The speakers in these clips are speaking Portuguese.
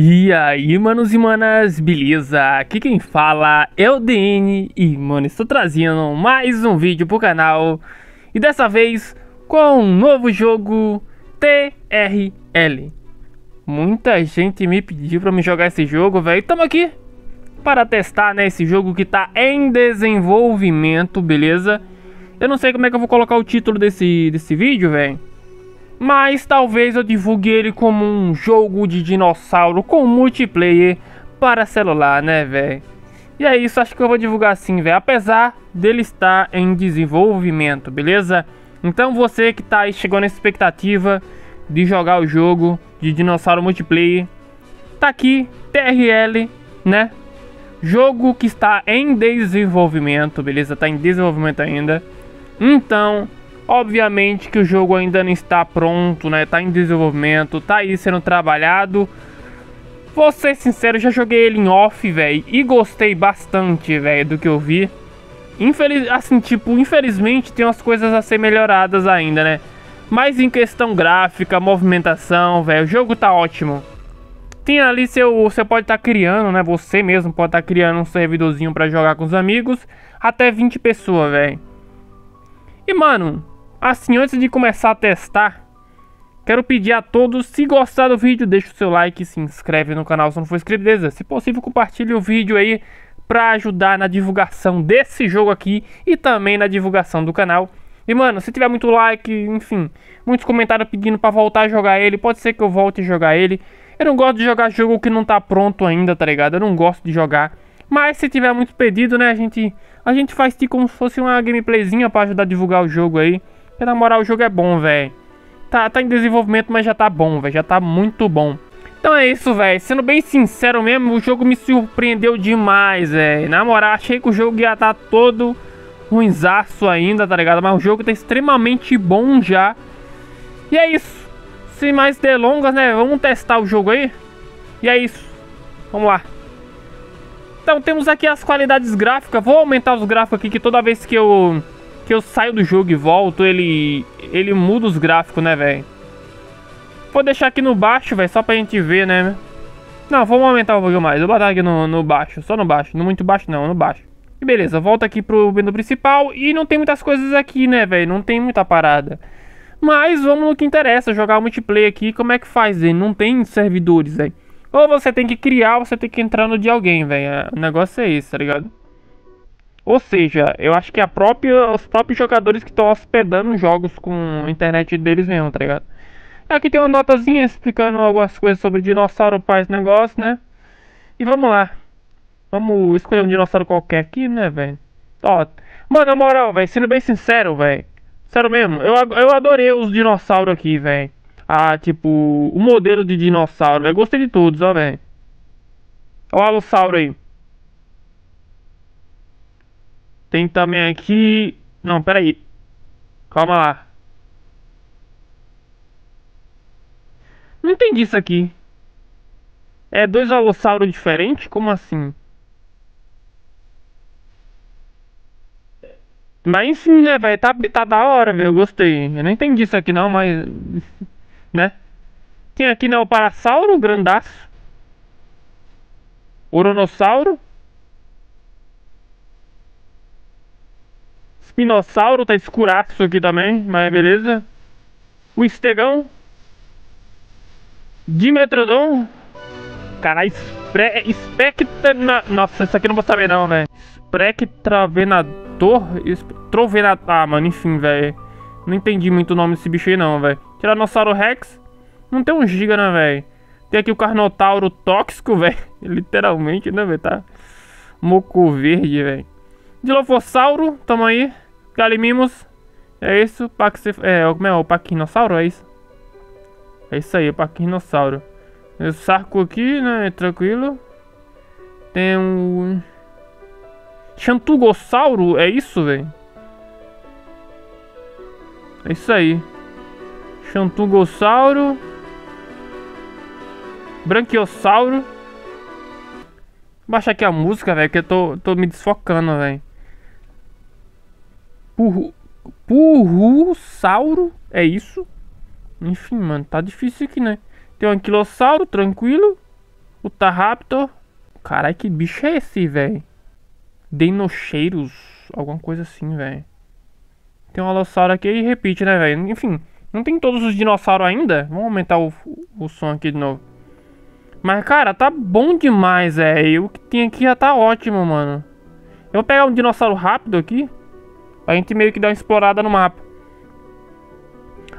E aí, manos e manas, beleza? Aqui quem fala é o DN e, mano, estou trazendo mais um vídeo pro canal e dessa vez com um novo jogo TRL. Muita gente me pediu pra me jogar esse jogo, velho. Tamo aqui para testar, né, esse jogo que tá em desenvolvimento, beleza? Eu não sei como é que eu vou colocar o título desse, desse vídeo, velho mas talvez eu divulgue ele como um jogo de dinossauro com multiplayer para celular, né, velho? E é isso, acho que eu vou divulgar sim, velho, apesar dele estar em desenvolvimento, beleza? Então você que tá aí chegando na expectativa de jogar o jogo de dinossauro multiplayer, tá aqui TRL, né? Jogo que está em desenvolvimento, beleza? Tá em desenvolvimento ainda. Então, Obviamente que o jogo ainda não está pronto, né? Tá em desenvolvimento, tá aí sendo trabalhado. Vou ser sincero, já joguei ele em off, velho, e gostei bastante, velho, do que eu vi. Infeliz... Assim, tipo, infelizmente tem umas coisas a ser melhoradas ainda, né? Mas em questão gráfica, movimentação, velho, o jogo tá ótimo. Tem ali seu. Você pode estar tá criando, né? Você mesmo pode estar tá criando um servidorzinho para jogar com os amigos. Até 20 pessoas, velho. E mano, Assim, antes de começar a testar, quero pedir a todos, se gostar do vídeo, deixa o seu like, se inscreve no canal se não for inscrito, beleza? Se possível, compartilhe o vídeo aí para ajudar na divulgação desse jogo aqui e também na divulgação do canal. E mano, se tiver muito like, enfim, muitos comentários pedindo para voltar a jogar ele, pode ser que eu volte a jogar ele. Eu não gosto de jogar jogo que não tá pronto ainda, tá ligado? Eu não gosto de jogar. Mas se tiver muito pedido, né, a gente, a gente faz tipo como se fosse uma gameplayzinha para ajudar a divulgar o jogo aí. Porque na moral o jogo é bom, velho. Tá, tá em desenvolvimento, mas já tá bom, velho. Já tá muito bom. Então é isso, velho. Sendo bem sincero mesmo, o jogo me surpreendeu demais, velho. Na moral, achei que o jogo ia tá todo ruinzaço ainda, tá ligado? Mas o jogo tá extremamente bom já. E é isso. Sem mais delongas, né? Vamos testar o jogo aí. E é isso. Vamos lá. Então temos aqui as qualidades gráficas. Vou aumentar os gráficos aqui que toda vez que eu que eu saio do jogo e volto, ele ele muda os gráficos, né, velho? Vou deixar aqui no baixo, velho, só pra gente ver, né? Não, vamos aumentar um pouquinho mais. Vou botar aqui no, no baixo, só no baixo. Não muito baixo, não, no baixo. E beleza, volta aqui pro menu principal. E não tem muitas coisas aqui, né, velho? Não tem muita parada. Mas vamos no que interessa, jogar multiplayer aqui. Como é que faz, velho? Não tem servidores, velho. Ou você tem que criar, ou você tem que entrar no de alguém, velho. O negócio é esse, tá ligado? Ou seja, eu acho que a própria, os próprios jogadores que estão hospedando jogos com a internet deles mesmo, tá ligado? Aqui tem uma notazinha explicando algumas coisas sobre dinossauro faz negócio, né? E vamos lá. Vamos escolher um dinossauro qualquer aqui, né, velho? Ó, mano, na moral, velho, sendo bem sincero, velho. Sério mesmo, eu, eu adorei os dinossauros aqui, velho. Ah, tipo, o modelo de dinossauro, velho. Gostei de todos, ó, velho. Olha o Alossauro aí. Tem também aqui. Não, peraí. Calma lá. Não entendi isso aqui. É dois alossauros diferentes? Como assim? Mas enfim né, velho? Tá, tá da hora, velho. Eu gostei. Eu não entendi isso aqui não, mas. Né? Tem aqui, né? O Parasauro, grandaço. Uronossauro. Espinossauro tá escuraço aqui também, mas beleza. O Estegão. Dimetrodon. Caralho, espre... Espectra... Nossa, isso aqui não vou saber não, velho. Spectravenador? Espe... Trovenador... Ah, mano, enfim, velho. Não entendi muito o nome desse bicho aí não, velho. Tiranossauro Rex. Não tem um giga, né, velho? Tem aqui o Carnotauro Tóxico, velho. Literalmente, né, velho? Tá... Moco Verde, velho. Dilofossauro, tamo aí. Galimimos. É isso. Paxif é, como é? O Paquinossauro, é isso? É isso aí, o Paquinossauro. Eu saco aqui, né? É tranquilo. Tem um... Chantugossauro, é isso, velho? É isso aí. Chantugossauro. Branquiossauro. Baixa aqui a música, velho, que eu tô, tô me desfocando, velho puru, sauro, é isso? Enfim, mano, tá difícil aqui, né? Tem um anquilossauro, tranquilo. O Tarraptor. Caralho, que bicho é esse, velho? Denocheiros, alguma coisa assim, velho. Tem um alossauro aqui e repite, né, velho? Enfim, não tem todos os dinossauros ainda. Vamos aumentar o, o som aqui de novo. Mas, cara, tá bom demais, velho. O que tem aqui já tá ótimo, mano. Eu vou pegar um dinossauro rápido aqui a gente meio que dá uma explorada no mapa.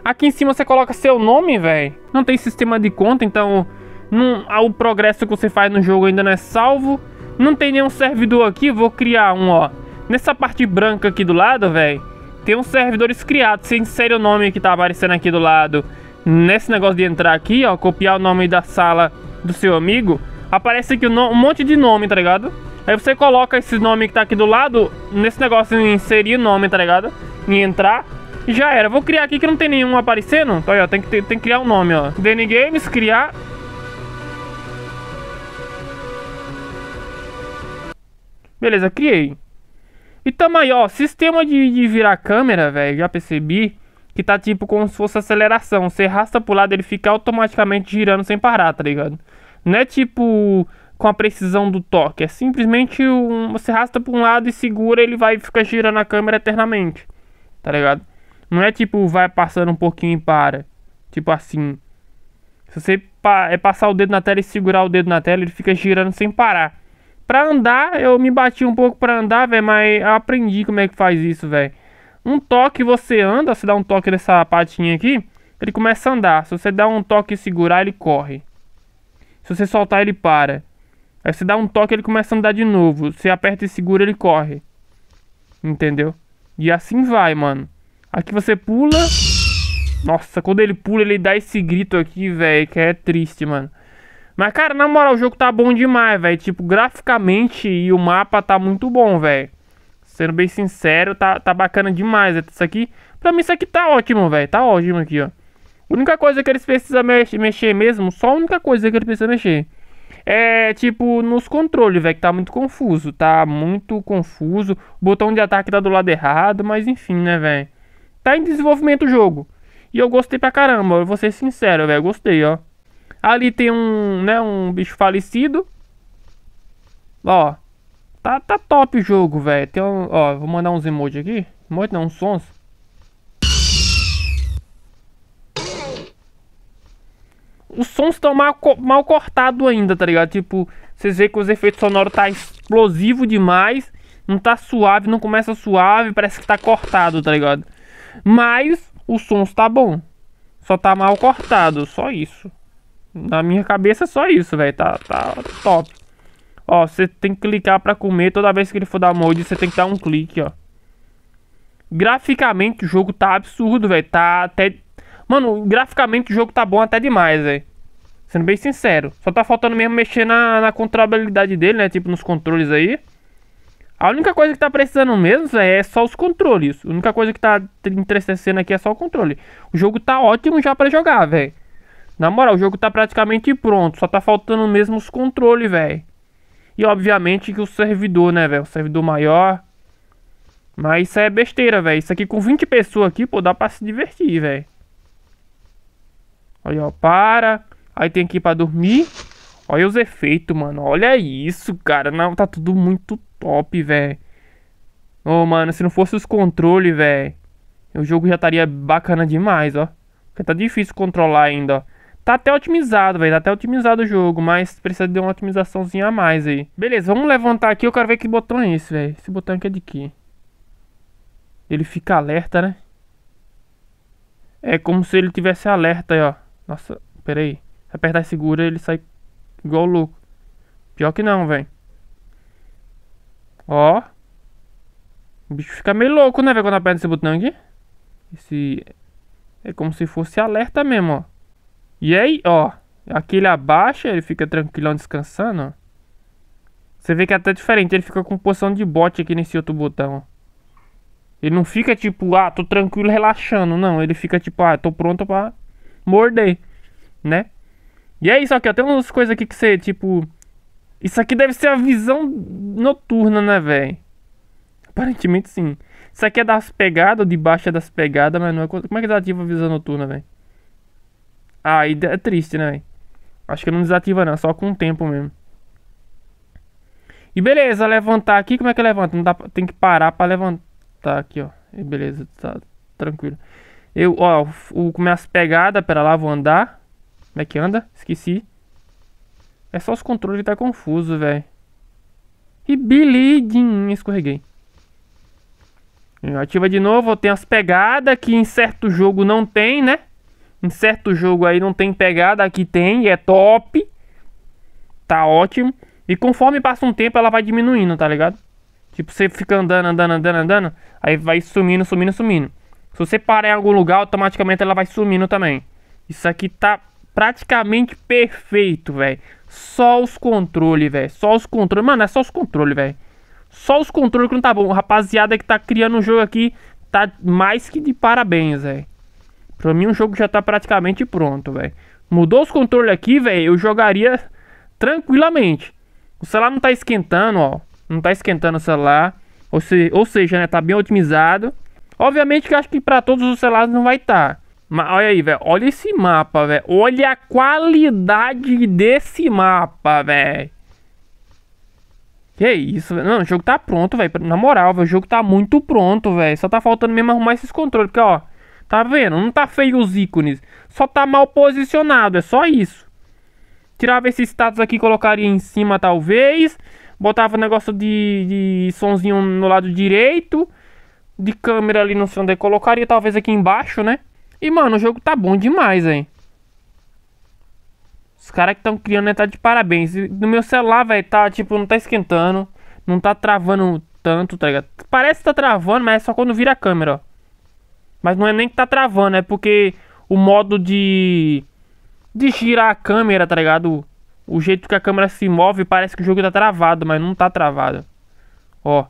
Aqui em cima você coloca seu nome, velho. Não tem sistema de conta, então não, o progresso que você faz no jogo ainda não é salvo. Não tem nenhum servidor aqui, vou criar um, ó. Nessa parte branca aqui do lado, velho, tem uns servidores criados. Você insere o nome que tá aparecendo aqui do lado. Nesse negócio de entrar aqui, ó, copiar o nome da sala do seu amigo, aparece aqui um monte de nome, tá ligado? Aí você coloca esse nome que tá aqui do lado nesse negócio em inserir nome, tá ligado? Em entrar. E já era. Vou criar aqui que não tem nenhum aparecendo. Então, aí, ó, tem que, tem, tem que criar um nome, ó. DN Games, criar. Beleza, criei. E tamo aí, ó. Sistema de, de virar câmera, velho. Já percebi que tá tipo como se fosse aceleração. Você arrasta pro lado, ele fica automaticamente girando sem parar, tá ligado? Não é tipo com a precisão do toque. É simplesmente um, você arrasta para um lado e segura, ele vai ficar girando a câmera eternamente. Tá ligado? Não é tipo vai passando um pouquinho e para. Tipo assim. Se você pa é passar o dedo na tela e segurar o dedo na tela, ele fica girando sem parar. Pra andar, eu me bati um pouco pra andar, velho, mas eu aprendi como é que faz isso, velho. Um toque você anda, se dá um toque nessa patinha aqui, ele começa a andar. Se você dá um toque e segurar, ele corre. Se você soltar, ele para. Aí você dá um toque, ele começa a andar de novo. Você aperta e segura, ele corre. Entendeu? E assim vai, mano. Aqui você pula. Nossa, quando ele pula, ele dá esse grito aqui, velho, que é triste, mano. Mas, cara, na moral, o jogo tá bom demais, velho. Tipo, graficamente e o mapa tá muito bom, velho. Sendo bem sincero, tá, tá bacana demais. Isso aqui, pra mim, isso aqui tá ótimo, velho. Tá ótimo aqui, ó. A única coisa que eles precisam mexer mesmo, só a única coisa que eles precisam mexer é tipo nos controles, velho, que tá muito confuso, tá muito confuso. O botão de ataque tá do lado errado, mas enfim, né, velho. Tá em desenvolvimento o jogo. E eu gostei pra caramba, eu vou ser sincero, velho, gostei, ó. Ali tem um, né, um bicho falecido. Ó, tá, tá top o jogo, velho. Tem um, ó, vou mandar uns emojis aqui. Emojis não, uns sons. os sons estão mal, mal cortados ainda, tá ligado? Tipo, vocês veem que os efeitos sonoros tá explosivo demais. Não tá suave, não começa suave, parece que tá cortado, tá ligado? Mas o som tá bom. Só tá mal cortado, só isso. Na minha cabeça é só isso, velho. Tá, tá top. Ó, você tem que clicar pra comer. Toda vez que ele for dar molde, você tem que dar um clique, ó. Graficamente o jogo tá absurdo, velho. Tá até. Mano, graficamente o jogo tá bom até demais, velho. Sendo bem sincero. Só tá faltando mesmo mexer na, na controlabilidade dele, né? Tipo, nos controles aí. A única coisa que tá precisando mesmo é só os controles. A única coisa que tá entristecendo aqui é só o controle. O jogo tá ótimo já para jogar, velho. Na moral, o jogo tá praticamente pronto. Só tá faltando mesmo os controles, velho. E obviamente que o servidor, né, velho? O servidor maior. Mas isso é besteira, velho. Isso aqui com 20 pessoas aqui, pô, dá pra se divertir, velho. Olha, ó, para. Aí tem que ir pra dormir. Olha os efeitos, mano. Olha isso, cara. Não, tá tudo muito top, velho. Ô, oh, mano, se não fosse os controles, velho. O jogo já estaria bacana demais, ó. Porque tá difícil controlar ainda, ó. Tá até otimizado, velho. Tá até otimizado o jogo, mas precisa de uma otimizaçãozinha a mais aí. Beleza, vamos levantar aqui. Eu quero ver que botão é esse, velho. Esse botão aqui é de quê? Ele fica alerta, né? É como se ele tivesse alerta aí, ó. Nossa, peraí apertar e segura, ele sai igual louco. Pior que não, velho. Ó. O bicho fica meio louco, né, velho, quando aperta esse botão aqui. Esse... É como se fosse alerta mesmo, ó. E aí, ó. Aqui ele abaixa, ele fica tranquilão descansando, ó. Você vê que é até diferente, ele fica com posição de bote aqui nesse outro botão, ó. Ele não fica tipo, ah, tô tranquilo relaxando. Não, ele fica tipo, ah, tô pronto pra morder, né? E é isso aqui, ó. Tem umas coisas aqui que você, tipo. Isso aqui deve ser a visão noturna, né, velho? Aparentemente sim. Isso aqui é das pegadas, ou de baixo é das pegadas, mas não é. Como é que desativa a visão noturna, velho? Ah, é triste, né, Acho que não desativa, não. É só com o tempo mesmo. E beleza, levantar aqui. Como é que levanta? Não dá, tem que parar pra levantar aqui, ó. E beleza, tá tranquilo. Eu, ó, o, com minhas pegadas, pera lá, vou andar. Como é que anda? Esqueci. É só os controles que tá confuso, velho. E bilidinho, escorreguei. Ativa de novo, tem as pegadas que em certo jogo não tem, né? Em certo jogo aí não tem pegada, aqui tem, é top. Tá ótimo. E conforme passa um tempo, ela vai diminuindo, tá ligado? Tipo, você fica andando, andando, andando, andando, aí vai sumindo, sumindo, sumindo. Se você parar em algum lugar, automaticamente ela vai sumindo também. Isso aqui tá praticamente perfeito, velho. Só os controles, velho. Só os controles. Mano, é só os controles, velho. Só os controles que não tá bom. rapaziada que tá criando o um jogo aqui tá mais que de parabéns, velho. Pra mim, o jogo já tá praticamente pronto, velho. Mudou os controles aqui, velho. Eu jogaria tranquilamente. O celular não tá esquentando, ó. Não tá esquentando o celular. Ou, se, ou seja, né? Tá bem otimizado. Obviamente que eu acho que pra todos os celulares não vai estar. Tá. Mas olha aí, velho. Olha esse mapa, velho. Olha a qualidade desse mapa, velho. Que isso, velho. Não, o jogo tá pronto, velho. Na moral, véio, o jogo tá muito pronto, velho. Só tá faltando mesmo arrumar esses controles. Porque, ó, tá vendo? Não tá feio os ícones. Só tá mal posicionado. É só isso. Tirava esse status aqui, colocaria em cima, talvez. Botava o negócio de, de sonzinho no lado direito. De câmera ali não sei onde, colocaria talvez aqui embaixo, né? E, mano, o jogo tá bom demais, hein. Os caras que estão criando, né, tá de parabéns. E no meu celular, velho, tá, tipo, não tá esquentando. Não tá travando tanto, tá ligado? Parece que tá travando, mas é só quando vira a câmera, ó. Mas não é nem que tá travando, é porque o modo de. de girar a câmera, tá ligado? O jeito que a câmera se move, parece que o jogo tá travado, mas não tá travado. Ó.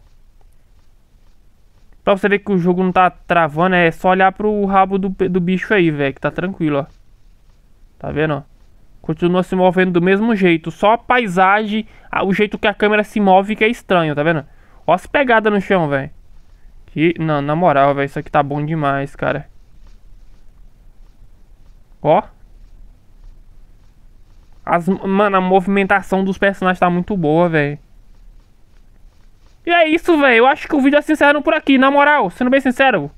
Pra você ver que o jogo não tá travando, é só olhar pro rabo do, do bicho aí, velho, que tá tranquilo, ó. Tá vendo, ó? Continua se movendo do mesmo jeito, só a paisagem, o jeito que a câmera se move que é estranho, tá vendo? Ó as pegadas no chão, velho. Que, não, na moral, velho, isso aqui tá bom demais, cara. Ó. As, mano, a movimentação dos personagens tá muito boa, velho. E é isso, velho. Eu acho que o vídeo é assim sincero por aqui. Na moral, sendo bem sincero,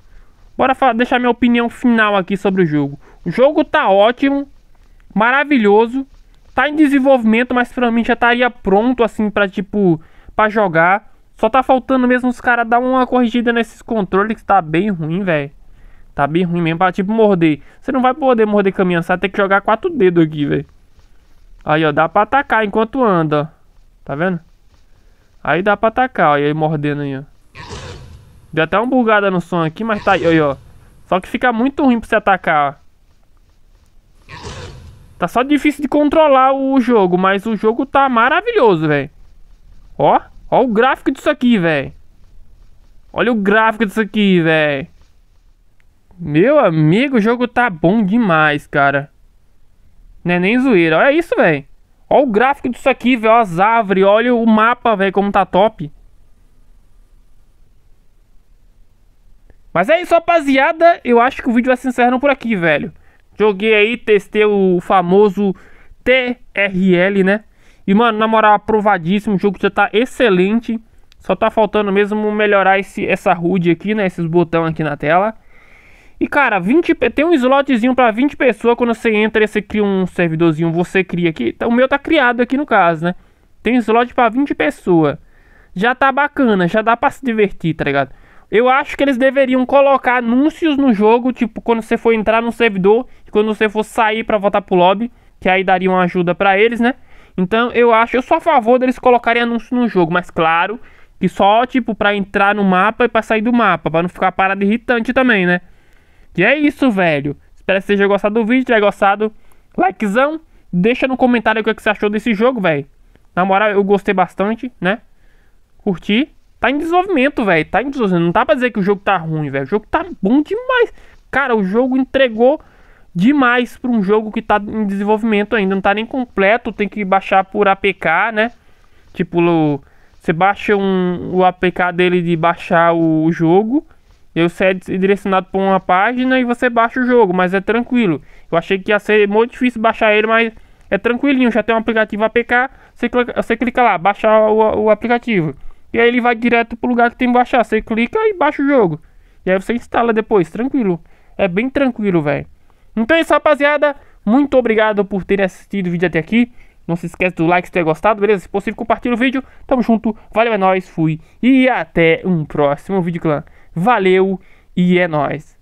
bora deixar minha opinião final aqui sobre o jogo. O jogo tá ótimo, maravilhoso, tá em desenvolvimento, mas pra mim já estaria pronto, assim, pra tipo, pra jogar. Só tá faltando mesmo os caras dar uma corrigida nesses controles que tá bem ruim, velho. Tá bem ruim mesmo pra, tipo, morder. Você não vai poder morder caminhão, você vai ter que jogar quatro dedos aqui, velho. Aí, ó, dá pra atacar enquanto anda, Tá vendo? Aí dá pra atacar, ó. E aí mordendo aí, ó. Deu até uma bugada no som aqui, mas tá aí, ó. Só que fica muito ruim pra você atacar, ó. Tá só difícil de controlar o jogo, mas o jogo tá maravilhoso, velho. Ó, ó o gráfico disso aqui, velho. Olha o gráfico disso aqui, velho. Meu amigo, o jogo tá bom demais, cara. Não é nem zoeira. Olha isso, velho. Olha o gráfico disso aqui, velho. As árvores. Olha o mapa, velho, como tá top. Mas é isso, rapaziada. Eu acho que o vídeo vai se encerrando por aqui, velho. Joguei aí, testei o famoso TRL, né? E, mano, na moral, aprovadíssimo. O jogo já tá excelente. Só tá faltando mesmo melhorar esse, essa HUD aqui, né? Esses botões aqui na tela. E cara, 20, tem um slotzinho para 20 pessoas. Quando você entra, e você cria um servidorzinho, você cria aqui. Tá, o meu tá criado aqui no caso, né? Tem slot para 20 pessoas. Já tá bacana, já dá para se divertir, tá ligado? Eu acho que eles deveriam colocar anúncios no jogo, tipo, quando você for entrar no servidor e quando você for sair para voltar pro lobby, que aí daria uma ajuda para eles, né? Então, eu acho, eu sou a favor deles colocarem anúncios no jogo, mas claro, que só tipo para entrar no mapa e para sair do mapa, para não ficar parado irritante também, né? E é isso, velho. Espero que vocês tenham gostado do vídeo. Se tiver gostado, likezão. Deixa no comentário o é que você achou desse jogo, velho. Na moral, eu gostei bastante, né? Curti. Tá em desenvolvimento, velho. Tá em desenvolvimento. Não dá pra dizer que o jogo tá ruim, velho. O jogo tá bom demais. Cara, o jogo entregou demais pra um jogo que tá em desenvolvimento ainda. Não tá nem completo. Tem que baixar por APK, né? Tipo, você baixa um, o APK dele de baixar o jogo. Eu é direcionado para uma página e você baixa o jogo, mas é tranquilo. Eu achei que ia ser muito difícil baixar ele, mas é tranquilinho. Já tem um aplicativo APK, você clica, você clica lá, baixar o, o, aplicativo. E aí ele vai direto para o lugar que tem que baixar. Você clica e baixa o jogo. E aí você instala depois, tranquilo. É bem tranquilo, velho. Então é isso, rapaziada. Muito obrigado por terem assistido o vídeo até aqui. Não se esqueça do like se tiver gostado, beleza? Se possível, compartilha o vídeo. Tamo junto, valeu, é nóis, fui. E até um próximo vídeo, clã. Valeu e é nós.